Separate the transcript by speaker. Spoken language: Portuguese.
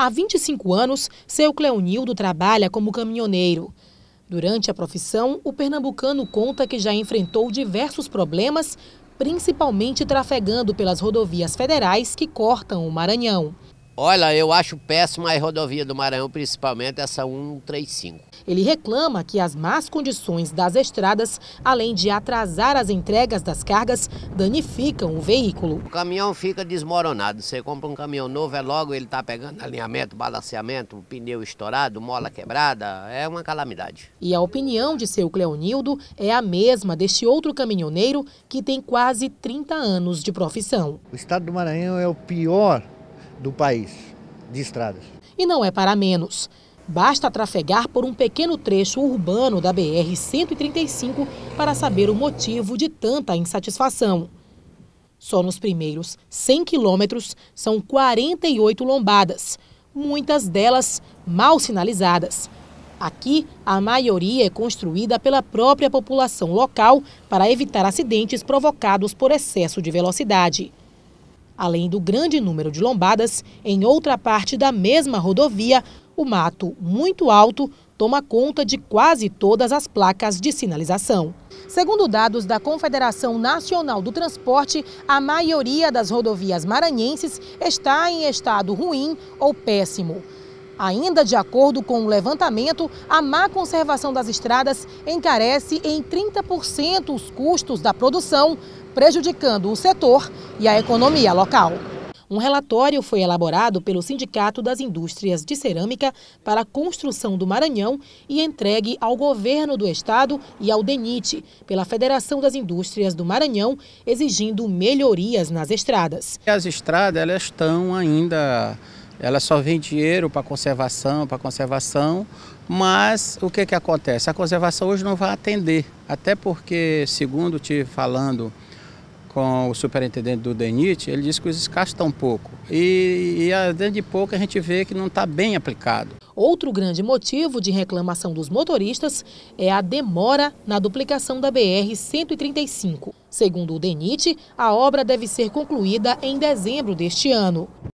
Speaker 1: Há 25 anos, seu Cleonildo trabalha como caminhoneiro. Durante a profissão, o pernambucano conta que já enfrentou diversos problemas, principalmente trafegando pelas rodovias federais que cortam o Maranhão.
Speaker 2: Olha, eu acho péssima a rodovia do Maranhão, principalmente essa 135.
Speaker 1: Ele reclama que as más condições das estradas, além de atrasar as entregas das cargas, danificam o veículo.
Speaker 2: O caminhão fica desmoronado. Você compra um caminhão novo, é logo ele está pegando alinhamento, balanceamento, pneu estourado, mola quebrada. É uma calamidade.
Speaker 1: E a opinião de seu Cleonildo é a mesma deste outro caminhoneiro que tem quase 30 anos de profissão. O estado do Maranhão é o pior do país de estradas. E não é para menos. Basta trafegar por um pequeno trecho urbano da BR-135 para saber o motivo de tanta insatisfação. Só nos primeiros 100 quilômetros são 48 lombadas, muitas delas mal sinalizadas. Aqui, a maioria é construída pela própria população local para evitar acidentes provocados por excesso de velocidade. Além do grande número de lombadas, em outra parte da mesma rodovia, o mato muito alto toma conta de quase todas as placas de sinalização. Segundo dados da Confederação Nacional do Transporte, a maioria das rodovias maranhenses está em estado ruim ou péssimo. Ainda de acordo com o levantamento, a má conservação das estradas encarece em 30% os custos da produção, prejudicando o setor e a economia local. Um relatório foi elaborado pelo Sindicato das Indústrias de Cerâmica para a Construção do Maranhão e entregue ao governo do estado e ao DENIT, pela Federação das Indústrias do Maranhão, exigindo melhorias nas estradas.
Speaker 3: As estradas elas estão ainda ela só vem dinheiro para conservação, para conservação, mas o que, que acontece? A conservação hoje não vai atender, até porque, segundo te falando com o superintendente do DENIT, ele disse que os escassos estão pouco. E, e ah, dentro de pouco a gente vê que não está bem aplicado.
Speaker 1: Outro grande motivo de reclamação dos motoristas é a demora na duplicação da BR-135. Segundo o DENIT, a obra deve ser concluída em dezembro deste ano.